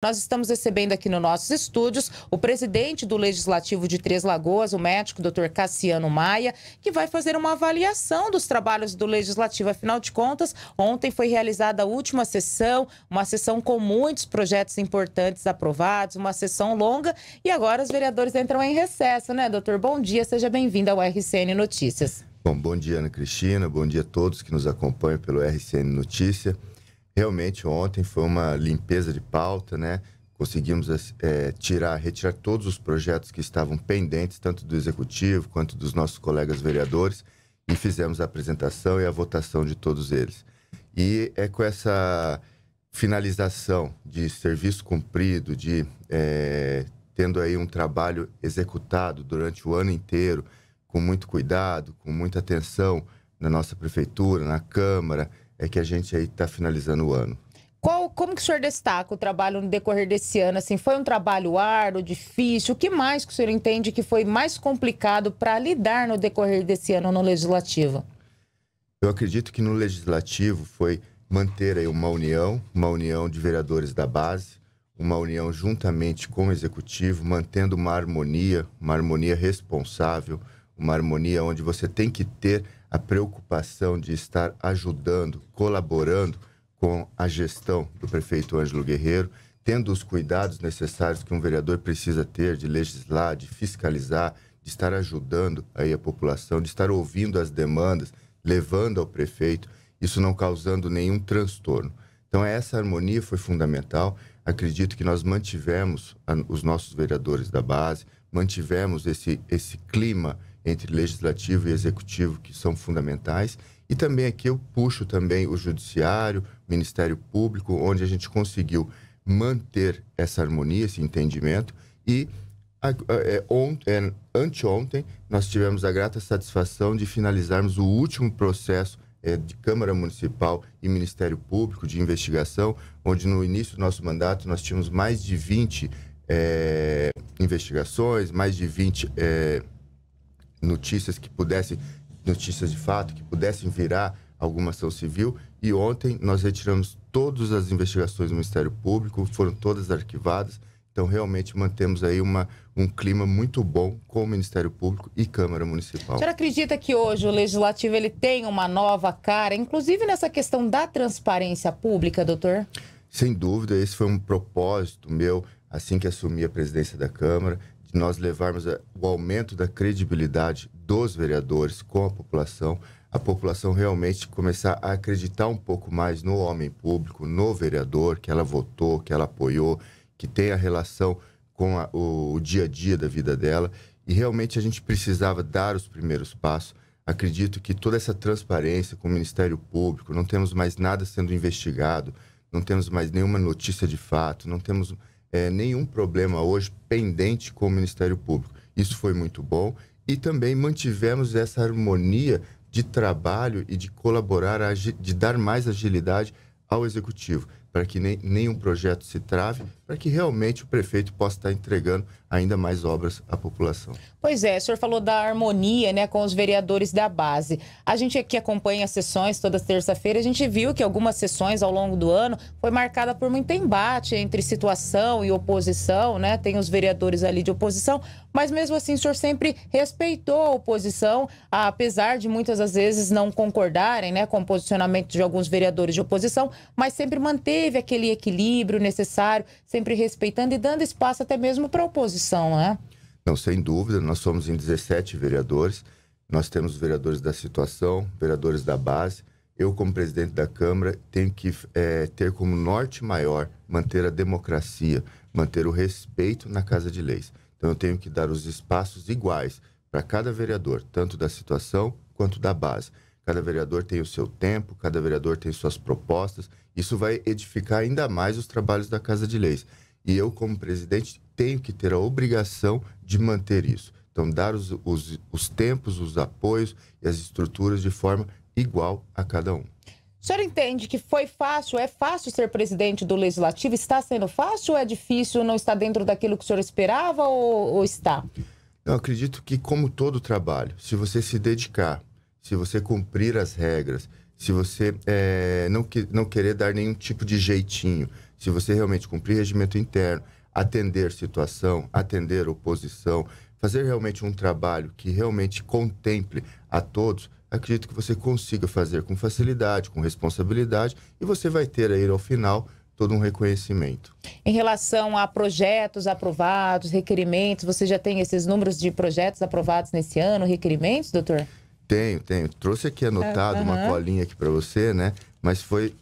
Nós estamos recebendo aqui nos nossos estúdios o presidente do Legislativo de Três Lagoas, o médico Dr. Cassiano Maia, que vai fazer uma avaliação dos trabalhos do Legislativo. Afinal de contas, ontem foi realizada a última sessão, uma sessão com muitos projetos importantes aprovados, uma sessão longa, e agora os vereadores entram em recesso, né, doutor? Bom dia, seja bem-vindo ao RCN Notícias. Bom, bom dia, Ana Cristina, bom dia a todos que nos acompanham pelo RCN Notícias. Realmente, ontem foi uma limpeza de pauta, né? Conseguimos é, tirar, retirar todos os projetos que estavam pendentes, tanto do executivo quanto dos nossos colegas vereadores, e fizemos a apresentação e a votação de todos eles. E é com essa finalização de serviço cumprido, de é, tendo aí um trabalho executado durante o ano inteiro, com muito cuidado, com muita atenção na nossa prefeitura, na Câmara, é que a gente aí está finalizando o ano. Qual, como que o senhor destaca o trabalho no decorrer desse ano? Assim, foi um trabalho árduo, difícil? O que mais que o senhor entende que foi mais complicado para lidar no decorrer desse ano no legislativo? Eu acredito que no legislativo foi manter aí uma união, uma união de vereadores da base, uma união juntamente com o executivo, mantendo uma harmonia, uma harmonia responsável, uma harmonia onde você tem que ter a preocupação de estar ajudando, colaborando com a gestão do prefeito Ângelo Guerreiro, tendo os cuidados necessários que um vereador precisa ter de legislar, de fiscalizar, de estar ajudando aí a população, de estar ouvindo as demandas, levando ao prefeito, isso não causando nenhum transtorno. Então, essa harmonia foi fundamental. Acredito que nós mantivemos os nossos vereadores da base, mantivemos esse, esse clima entre legislativo e executivo que são fundamentais. E também aqui eu puxo também o judiciário, o Ministério Público, onde a gente conseguiu manter essa harmonia, esse entendimento. E é, é, anteontem nós tivemos a grata satisfação de finalizarmos o último processo é, de Câmara Municipal e Ministério Público de investigação, onde no início do nosso mandato nós tínhamos mais de 20 é, investigações, mais de 20 notícias que pudessem, notícias de fato, que pudessem virar alguma ação civil. E ontem nós retiramos todas as investigações do Ministério Público, foram todas arquivadas. Então, realmente mantemos aí uma, um clima muito bom com o Ministério Público e Câmara Municipal. A senhora acredita que hoje o Legislativo ele tem uma nova cara, inclusive nessa questão da transparência pública, doutor? Sem dúvida, esse foi um propósito meu assim que assumi a presidência da Câmara, de nós levarmos o aumento da credibilidade dos vereadores com a população, a população realmente começar a acreditar um pouco mais no homem público, no vereador que ela votou, que ela apoiou, que tem a relação com a, o, o dia a dia da vida dela. E realmente a gente precisava dar os primeiros passos. Acredito que toda essa transparência com o Ministério Público, não temos mais nada sendo investigado, não temos mais nenhuma notícia de fato, não temos é, nenhum problema hoje pendente com o Ministério Público. Isso foi muito bom e também mantivemos essa harmonia de trabalho e de colaborar, de dar mais agilidade ao Executivo, para que nem, nenhum projeto se trave, para que realmente o prefeito possa estar entregando ainda mais obras à população. Pois é, o senhor falou da harmonia né, com os vereadores da base. A gente aqui acompanha as sessões toda terça-feira, a gente viu que algumas sessões ao longo do ano foi marcada por muito embate entre situação e oposição, né? Tem os vereadores ali de oposição, mas mesmo assim o senhor sempre respeitou a oposição, apesar de muitas das vezes não concordarem né, com o posicionamento de alguns vereadores de oposição, mas sempre manteve aquele equilíbrio necessário, sempre sempre respeitando e dando espaço até mesmo para a oposição, né? Não, sem dúvida, nós somos em 17 vereadores, nós temos vereadores da situação, vereadores da base. Eu, como presidente da Câmara, tenho que é, ter como norte maior manter a democracia, manter o respeito na Casa de Leis. Então, eu tenho que dar os espaços iguais para cada vereador, tanto da situação quanto da base. Cada vereador tem o seu tempo, cada vereador tem suas propostas isso vai edificar ainda mais os trabalhos da Casa de Leis. E eu, como presidente, tenho que ter a obrigação de manter isso. Então, dar os, os, os tempos, os apoios e as estruturas de forma igual a cada um. O senhor entende que foi fácil, é fácil ser presidente do Legislativo? Está sendo fácil ou é difícil? Não está dentro daquilo que o senhor esperava ou, ou está? Eu acredito que, como todo trabalho, se você se dedicar, se você cumprir as regras, se você é, não, que, não querer dar nenhum tipo de jeitinho, se você realmente cumprir regimento interno, atender situação, atender oposição, fazer realmente um trabalho que realmente contemple a todos, acredito que você consiga fazer com facilidade, com responsabilidade, e você vai ter aí ao final todo um reconhecimento. Em relação a projetos aprovados, requerimentos, você já tem esses números de projetos aprovados nesse ano, requerimentos, doutor? Tenho, tenho. Trouxe aqui anotado é, uma colinha aqui para você, né? Mas foi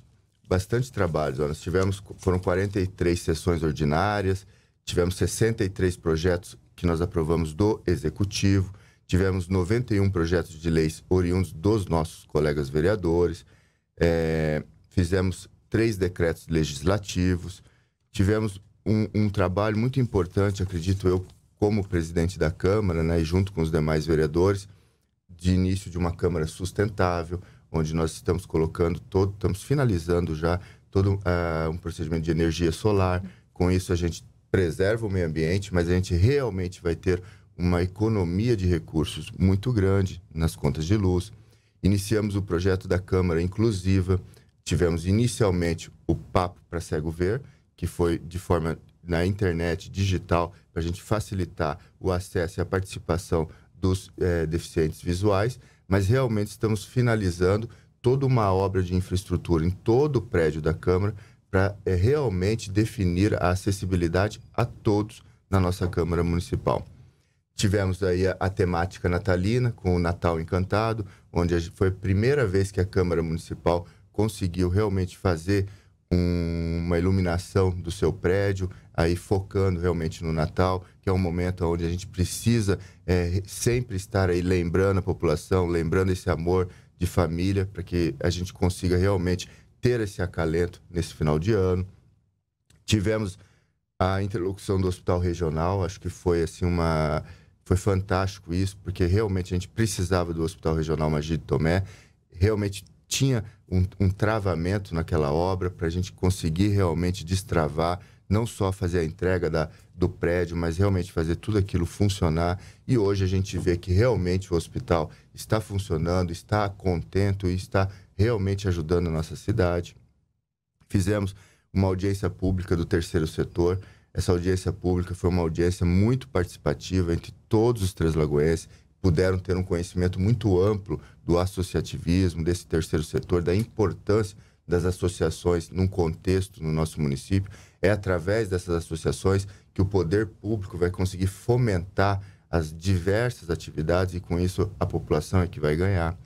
bastante trabalho. Nós tivemos, foram 43 sessões ordinárias, tivemos 63 projetos que nós aprovamos do Executivo, tivemos 91 projetos de leis oriundos dos nossos colegas vereadores, é, fizemos três decretos legislativos, tivemos um, um, trabalho muito importante, acredito eu, como presidente da Câmara, né, e junto com os demais vereadores, de início de uma Câmara sustentável, onde nós estamos colocando todo, estamos finalizando já todo uh, um procedimento de energia solar. Com isso, a gente preserva o meio ambiente, mas a gente realmente vai ter uma economia de recursos muito grande nas contas de luz. Iniciamos o projeto da Câmara Inclusiva. Tivemos inicialmente o Papo para Cego Ver, que foi de forma na internet digital, para a gente facilitar o acesso e a participação dos é, deficientes visuais, mas realmente estamos finalizando toda uma obra de infraestrutura em todo o prédio da Câmara para é, realmente definir a acessibilidade a todos na nossa Câmara Municipal. Tivemos aí a, a, temática natalina, com o Natal Encantado, onde foi a primeira vez que a Câmara Municipal conseguiu realmente fazer um, uma iluminação do seu prédio, aí focando realmente no Natal, que é um momento onde a gente precisa é, sempre estar aí lembrando a população, lembrando esse amor de família, para que a gente consiga realmente ter esse acalento nesse final de ano. Tivemos a interlocução do Hospital Regional, acho que foi assim uma foi fantástico isso, porque realmente a gente precisava do Hospital Regional Magid Tomé, realmente tinha um, um travamento naquela obra para a gente conseguir realmente destravar, não só fazer a entrega da, do prédio, mas realmente fazer tudo aquilo funcionar. E hoje a gente vê que realmente o hospital está funcionando, está contento e está realmente ajudando a nossa cidade. Fizemos uma audiência pública do terceiro setor. Essa audiência pública foi uma audiência muito participativa entre todos os três lagoenses puderam ter um conhecimento muito amplo do associativismo, desse terceiro setor, da importância das associações num contexto no nosso município. É através dessas associações que o poder público vai conseguir fomentar as diversas atividades e com isso a população é que vai ganhar.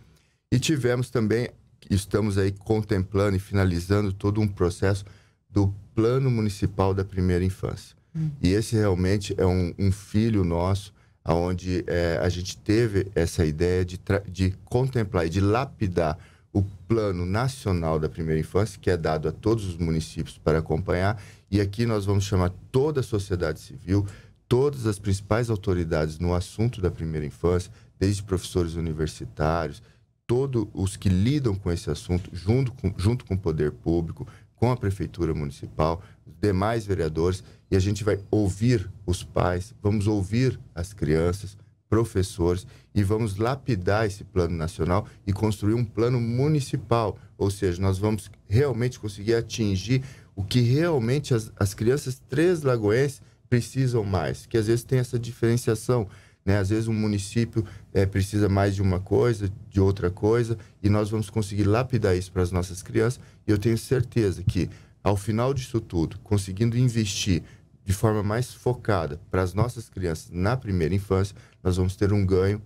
E tivemos também, estamos aí contemplando e finalizando todo um processo do Plano Municipal da Primeira Infância. Hum. E esse realmente é um, um filho nosso onde é, a gente teve essa ideia de, de contemplar e de lapidar o Plano Nacional da Primeira Infância, que é dado a todos os municípios para acompanhar, e aqui nós vamos chamar toda a sociedade civil, todas as principais autoridades no assunto da primeira infância, desde professores universitários, todos os que lidam com esse assunto, junto com, junto com o poder público, com a prefeitura municipal, os demais vereadores, e a gente vai ouvir os pais, vamos ouvir as crianças, professores e vamos lapidar esse plano nacional e construir um plano municipal, ou seja, nós vamos realmente conseguir atingir o que realmente as, as crianças três lagoenses precisam mais, que às vezes tem essa diferenciação. Né? Às vezes um município é, precisa mais de uma coisa, de outra coisa, e nós vamos conseguir lapidar isso para as nossas crianças. E eu tenho certeza que, ao final disso tudo, conseguindo investir de forma mais focada para as nossas crianças na primeira infância, nós vamos ter um ganho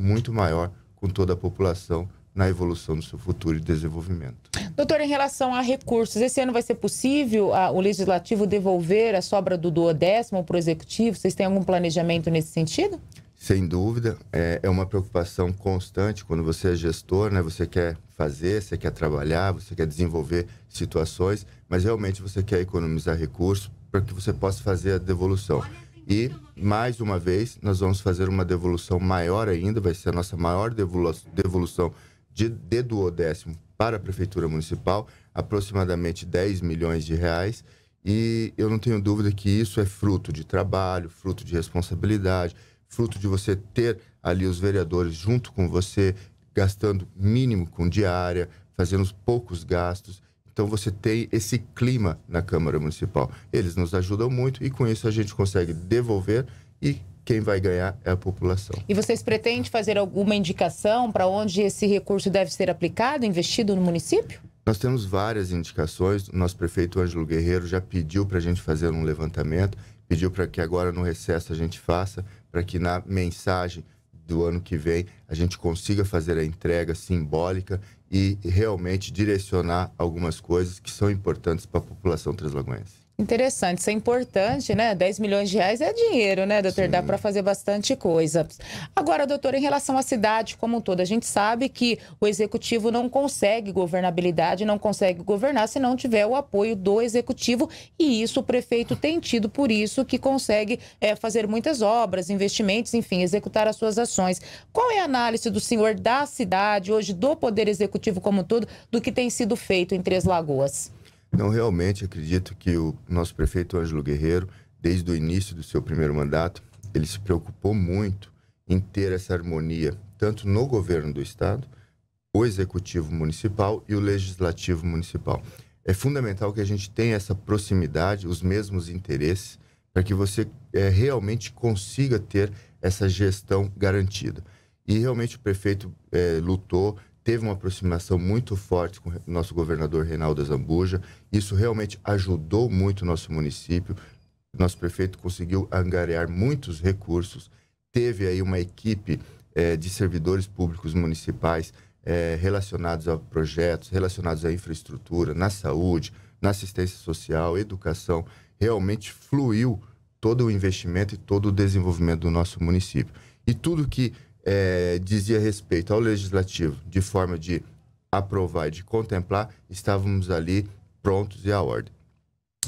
muito maior com toda a população na evolução do seu futuro e desenvolvimento. Doutor, em relação a recursos, esse ano vai ser possível a, ah, o Legislativo devolver a sobra do duodécimo para o Executivo? Vocês têm algum planejamento nesse sentido? Sem dúvida, é, é uma preocupação constante quando você é gestor, né? Você quer fazer, você quer trabalhar, você quer desenvolver situações, mas realmente você quer economizar recursos para que você possa fazer a devolução. E, mais uma vez, nós vamos fazer uma devolução maior ainda, vai ser a nossa maior devolução de, de duodécimo para a Prefeitura Municipal, aproximadamente 10 milhões de reais. E eu não tenho dúvida que isso é fruto de trabalho, fruto de responsabilidade, fruto de você ter ali os vereadores junto com você, gastando mínimo com diária, fazendo poucos gastos. Então você tem esse clima na Câmara Municipal. Eles nos ajudam muito e com isso a gente consegue devolver e quem vai ganhar é a população. E vocês pretendem fazer alguma indicação para onde esse recurso deve ser aplicado, investido no município? Nós temos várias indicações. O nosso prefeito Ângelo Guerreiro já pediu para a gente fazer um levantamento, pediu para que agora no recesso a gente faça, para que na mensagem do ano que vem a gente consiga fazer a entrega simbólica e realmente direcionar algumas coisas que são importantes para a população translagoense. Interessante, isso é importante, né? 10 milhões de reais é dinheiro, né, doutor? Sim. Dá para fazer bastante coisa. Agora, doutor, em relação à cidade como um todo, a gente sabe que o executivo não consegue governabilidade, não consegue governar se não tiver o apoio do executivo, e isso o prefeito tem tido, por isso que consegue é, fazer muitas obras, investimentos, enfim, executar as suas ações. Qual é a análise do senhor da cidade, hoje do Poder Executivo como um todo, do que tem sido feito em Três Lagoas? Não, realmente acredito que o nosso prefeito Ângelo Guerreiro, desde o início do seu primeiro mandato, ele se preocupou muito em ter essa harmonia, tanto no governo do estado, o executivo municipal e o legislativo municipal. É fundamental que a gente tenha essa proximidade, os mesmos interesses, para que você é, realmente consiga ter essa gestão garantida. E realmente o prefeito é, lutou, teve uma aproximação muito forte com o nosso governador Reinaldo Zambuja. Isso realmente ajudou muito o nosso município. Nosso prefeito conseguiu angariar muitos recursos. Teve aí uma equipe eh, de servidores públicos municipais eh, relacionados a projetos, relacionados à infraestrutura, na saúde, na assistência social, educação. Realmente fluiu todo o investimento e todo o desenvolvimento do nosso município. E tudo que é, dizia respeito ao legislativo, de forma de aprovar e de contemplar, estávamos ali prontos e à ordem.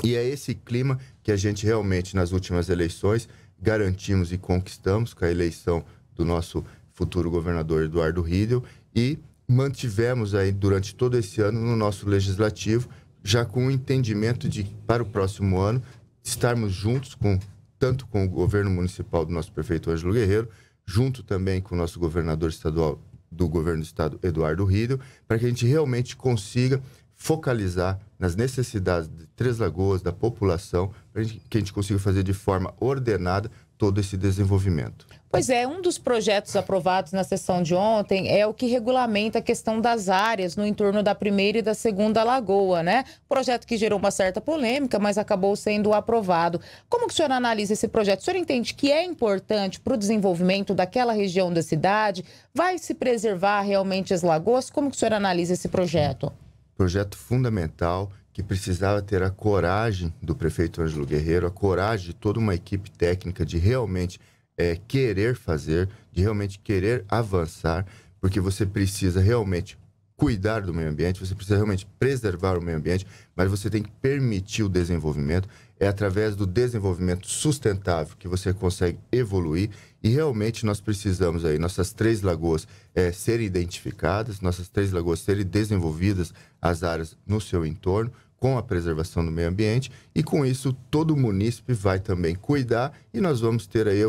E é esse clima que a gente realmente, nas últimas eleições, garantimos e conquistamos com a eleição do nosso futuro governador Eduardo Riedel e mantivemos aí durante todo esse ano no nosso legislativo, já com o entendimento de para o próximo ano estarmos juntos com tanto com o governo municipal do nosso prefeito Ângelo Guerreiro junto também com o nosso governador estadual do governo do estado, Eduardo Rido para que a gente realmente consiga focalizar nas necessidades de Três Lagoas, da população, para que a gente consiga fazer de forma ordenada todo esse desenvolvimento. Pois é, um dos projetos aprovados na sessão de ontem é o que regulamenta a questão das áreas no entorno da primeira e da segunda lagoa, né? Projeto que gerou uma certa polêmica, mas acabou sendo aprovado. Como que o senhor analisa esse projeto? O senhor entende que é importante para o desenvolvimento daquela região da cidade? Vai se preservar realmente as lagoas? Como que o senhor analisa esse projeto? Projeto fundamental que precisava ter a coragem do prefeito Ângelo Guerreiro, a coragem de toda uma equipe técnica de realmente é, querer fazer, de realmente querer avançar, porque você precisa realmente cuidar do meio ambiente, você precisa realmente preservar o meio ambiente, mas você tem que permitir o desenvolvimento. É através do desenvolvimento sustentável que você consegue evoluir e realmente nós precisamos aí nossas três lagoas é, serem identificadas, nossas três lagoas serem desenvolvidas as áreas no seu entorno, com a preservação do meio ambiente e com isso todo o munícipe vai também cuidar e nós vamos ter aí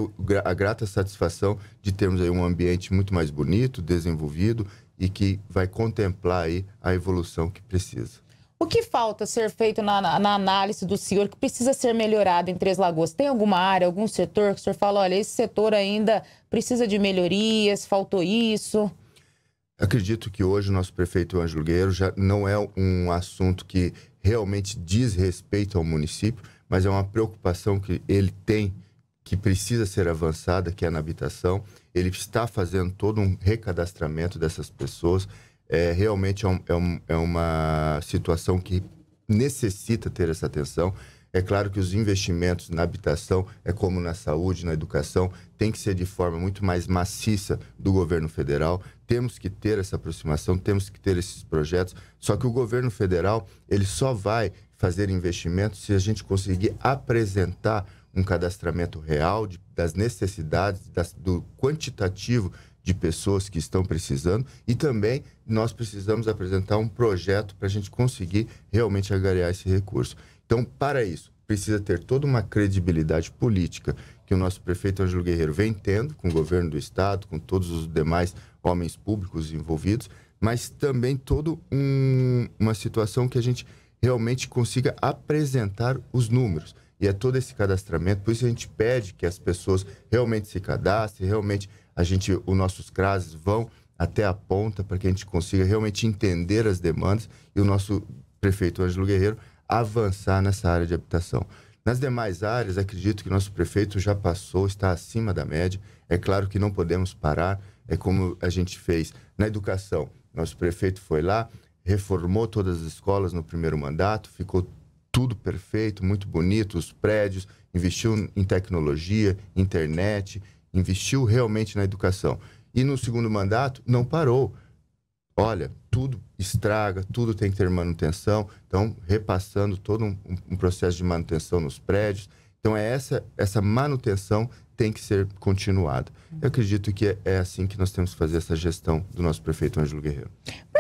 a grata satisfação de termos aí um ambiente muito mais bonito, desenvolvido e que vai contemplar aí a evolução que precisa. O que falta ser feito na, na, análise do senhor que precisa ser melhorado em Três Lagoas? Tem alguma área, algum setor que o senhor fala, olha, esse setor ainda precisa de melhorias, faltou isso? Acredito que hoje o nosso prefeito Ângelo Gueiro já não é um assunto que realmente diz respeito ao município, mas é uma preocupação que ele tem, que precisa ser avançada, que é na habitação. Ele está fazendo todo um recadastramento dessas pessoas. É, realmente é, um, é, um, é uma situação que necessita ter essa atenção. É claro que os investimentos na habitação, é como na saúde, na educação, tem que ser de forma muito mais maciça do governo federal. Temos que ter essa aproximação, temos que ter esses projetos. Só que o governo federal, ele só vai fazer investimentos se a gente conseguir apresentar um cadastramento real de, das necessidades, das, do quantitativo de pessoas que estão precisando e também nós precisamos apresentar um projeto para a gente conseguir realmente agarrar esse recurso. Então, para isso, precisa ter toda uma credibilidade política que o nosso prefeito Ângelo Guerreiro vem tendo com o governo do estado, com todos os demais homens públicos envolvidos, mas também toda um, uma situação que a gente realmente consiga apresentar os números. E é todo esse cadastramento, por isso a gente pede que as pessoas realmente se cadastrem, realmente a gente, os nossos CRAS vão até a ponta para que a gente consiga realmente entender as demandas e o nosso prefeito Ângelo Guerreiro avançar nessa área de habitação. Nas demais áreas, acredito que nosso prefeito já passou, está acima da média. É claro que não podemos parar, é como a gente fez na educação. Nosso prefeito foi lá, reformou todas as escolas no primeiro mandato, ficou tudo perfeito, muito bonito, os prédios, investiu em tecnologia, internet, investiu realmente na educação. E no segundo mandato, não parou olha, tudo estraga, tudo tem que ter manutenção, então repassando todo um, um, processo de manutenção nos prédios. Então é essa essa manutenção tem que ser continuada. Eu acredito que é, é assim que nós temos que fazer essa gestão do nosso prefeito Ângelo Guerreiro.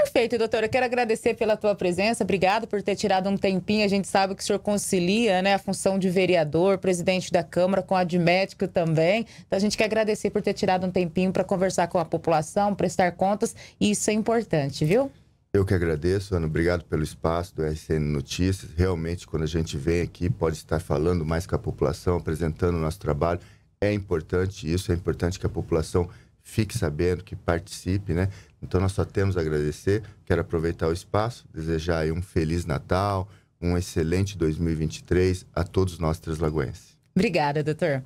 Perfeito, doutora. Eu quero agradecer pela tua presença. Obrigado por ter tirado um tempinho. A gente sabe que o senhor concilia né, a função de vereador, presidente da Câmara, com a de médico também. Então, a gente quer agradecer por ter tirado um tempinho para conversar com a população, prestar contas. E isso é importante, viu? Eu que agradeço, Ana. Obrigado pelo espaço do RCN Notícias. Realmente, quando a gente vem aqui, pode estar falando mais com a população, apresentando o nosso trabalho. É importante isso, é importante que a população fique sabendo, que participe, né? Então nós só temos a agradecer, quero aproveitar o espaço, desejar aí um feliz Natal, um excelente 2023 a todos nós translagoenses. Obrigada, doutor.